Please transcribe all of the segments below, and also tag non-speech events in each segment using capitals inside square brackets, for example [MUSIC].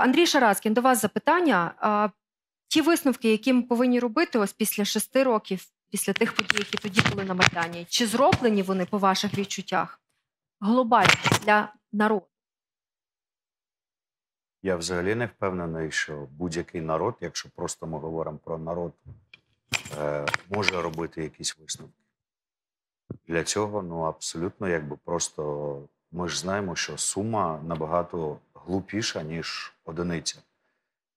Андрій Шараскін, до вас запитання. Ті висновки, які ми повинні робити, ось після шести років, після тих подій, які тоді були на Майдані, чи зроблені вони по ваших відчуттях глобально для народу? Я взагалі не впевнений, що будь-який народ, якщо просто ми говоримо про народ, е, може робити якісь висновки. Для цього ну абсолютно, якби просто ми ж знаємо, що сума набагато глупіша, ніж одиниця.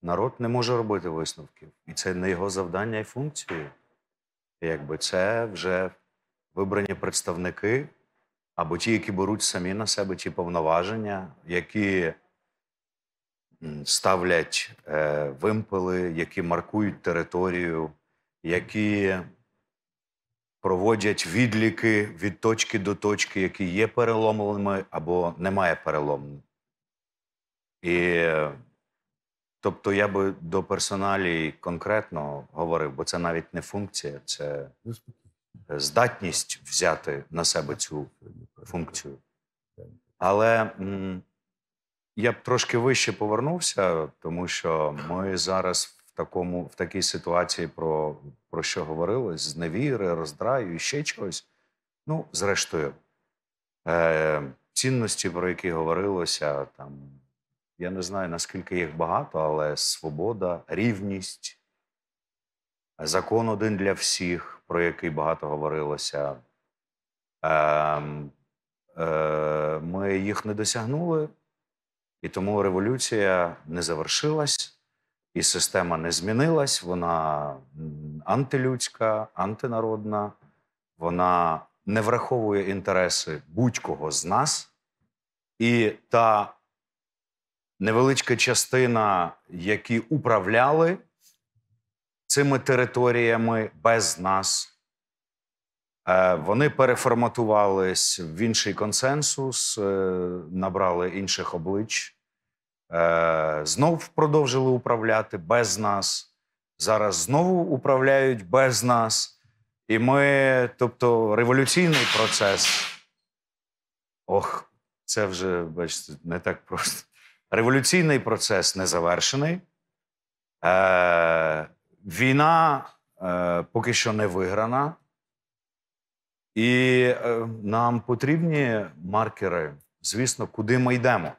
Народ не може робити висновків. І це не його завдання і функції. Якби це вже вибрані представники або ті, які беруть самі на себе ті повноваження, які ставлять е, вимпели, які маркують територію, які проводять відліки від точки до точки, які є переломленими або немає переломленими. І тобто я би до персоналі конкретно говорив, бо це навіть не функція, це здатність взяти на себе цю функцію. Але я б трошки вище повернувся, тому що ми зараз в такому, в такій ситуації, про про що говорили, з невіри, роздраю і ще чогось. Ну, зрештою, е, цінності, про які говорилося, там. Я не знаю, наскільки їх багато, але свобода, рівність, закон один для всіх, про який багато говорилося. Ем, е, ми їх не досягнули, і тому революція не завершилась, і система не змінилась. Вона антилюдська, антинародна, вона не враховує інтереси будь-кого з нас. І та невеличка частина, які управляли цими територіями без нас. Е, вони переформатувались в інший консенсус, е, набрали інших облич, е, знов продовжили управляти без нас. Зараз знову управляють без нас. І ми, тобто, революційний процес. Ох, це вже, бачите, не так просто. Революційний процес не завершений. Е, Війна е, поки що не виграна, і е, нам потрібні маркери, звісно, куди ми йдемо.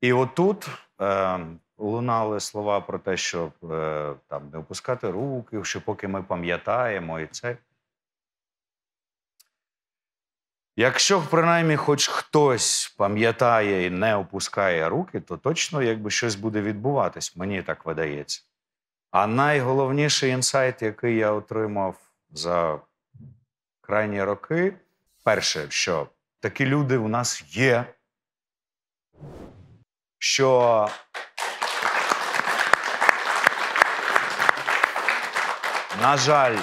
І отут е, лунали слова про те, щоб е, там не опускати руки, що поки ми пам'ятаємо і це. Якщо принаймні хоч хтось пам'ятає і не опускає руки, то точно якби щось буде відбуватись, мені так видається. А найголовніший інсайт, який я отримав за крайні роки, перше, що такі люди у нас є, що на жаль,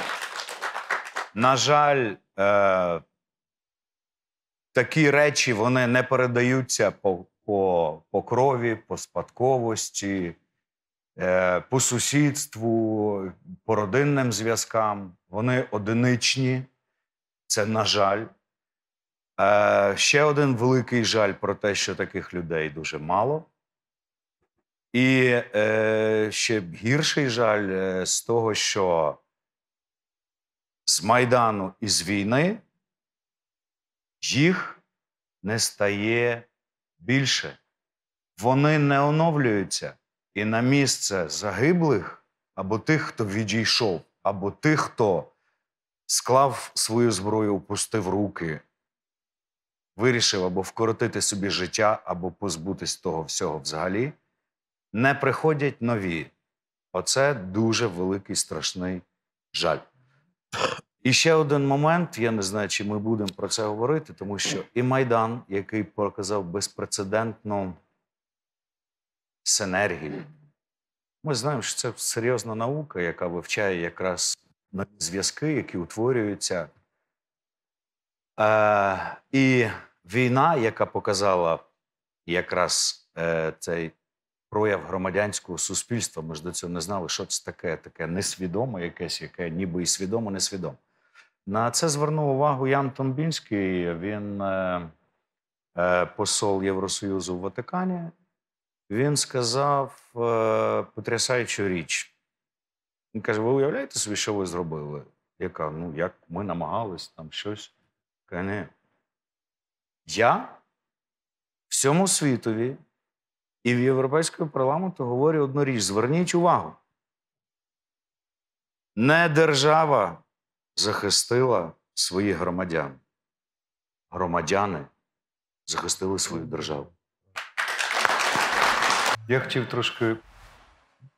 на жаль, е, такі речі вони не передаються по по, по крові, по спадковості, е, по сусідству, по родинним зв'язкам. Вони одиничні, це на жаль. Е, Ще один великий жаль про те, що таких людей дуже мало. І е, ще гірший жаль е, з того, що з Майдану і з війни їх не стає більше. Вони не оновлюються і на місце загиблих або тих, хто відійшов, або тих, хто склав свою зброю, опустив руки, вирішив або вкоротити собі життя, або позбутись того всього взагалі, не приходять нові. Оце дуже великий страшний жаль. І ще один момент, я не знаю, чи ми будемо про це говорити, тому що і Майдан, який показав безпрецедентну синергію, ми знаємо, що це серйозна наука, яка вивчає якраз зв'язки, які утворюються. Е, І війна, яка показала якраз е, цей прояв громадянського суспільства, ми ж до цього не знали, що це таке, таке несвідоме якесь, яке ніби і свідомо, несвідоме. На це звернув увагу Ян Томбінський, він е, е, посол Євросоюзу в Ватикані. Він сказав е, потрясаючу річ. Він каже: ви уявляєте собі, що ви зробили? Яка, ну, як ми намагались там щось. Каже, ні. Я всьому світові і в Європейському парламенту говорю одну річ: зверніть увагу. Не держава захистила своїх громадян. Громадяни захистили свою державу. Я хотів трошки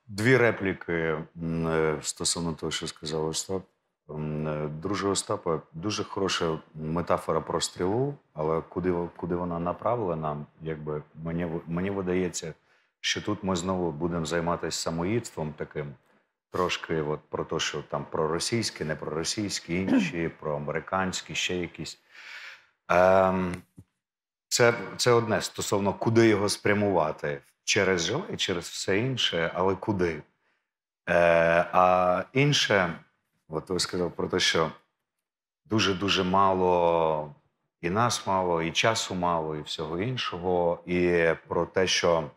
дві репліки е, стосовно того, що сказав Остап. Е, друже Остапа, дуже хороша метафора про стрілу, але куди куди вона направлена, якби мені мені видається, що тут ми знову будемо займатися самоїдством таким трошки от про те, що там проросійські, не про проросійські, інші, [CLEARS THROAT] проамериканські, ще якісь. Ем, Це це одне стосовно куди його спрямувати через жиле, через все інше, але куди. Е, А інше, от ви сказав про те, що дуже-дуже мало. І нас мало, і часу мало, і всього іншого, і про те, що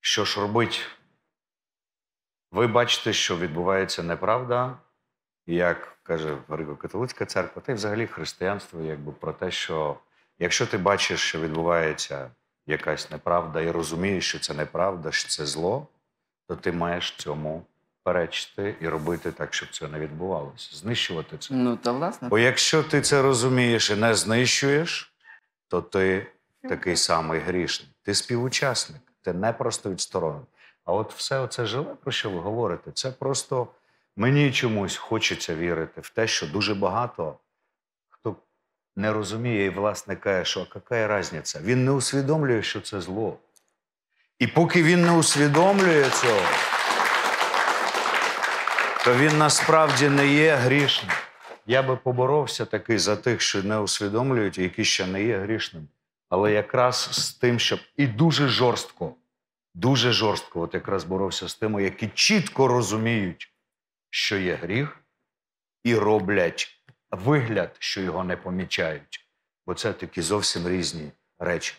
що ж робить ви бачите, що відбувається неправда, як каже Греко-католицька церква, та й взагалі християнство, якби про те, що якщо ти бачиш, що відбувається якась неправда, і розумієш, що це неправда, що це зло, то ти маєш цьому перечити і робити так, щоб це не відбувалося. Знищувати це. Ну, та власне. Бо якщо ти це розумієш і не знищуєш, то ти такий самий грішний. Ти співучасник, ти не просто відсторонений. А от все оце живе, про що ви говорите, це просто мені чомусь хочеться вірити в те, що дуже багато хто не розуміє і власне каже, що яка різниця? Він не усвідомлює, що це зло. І поки він не усвідомлює цього, то він насправді не є грішним. Я би поборовся такий за тих, що не усвідомлюють, які ще не є грішним, Але якраз з тим, щоб і дуже жорстко дуже жорстко от якраз боровся з тими, які чітко розуміють, що є гріх, і роблять вигляд, що його не помічають. Бо це такі зовсім різні речі.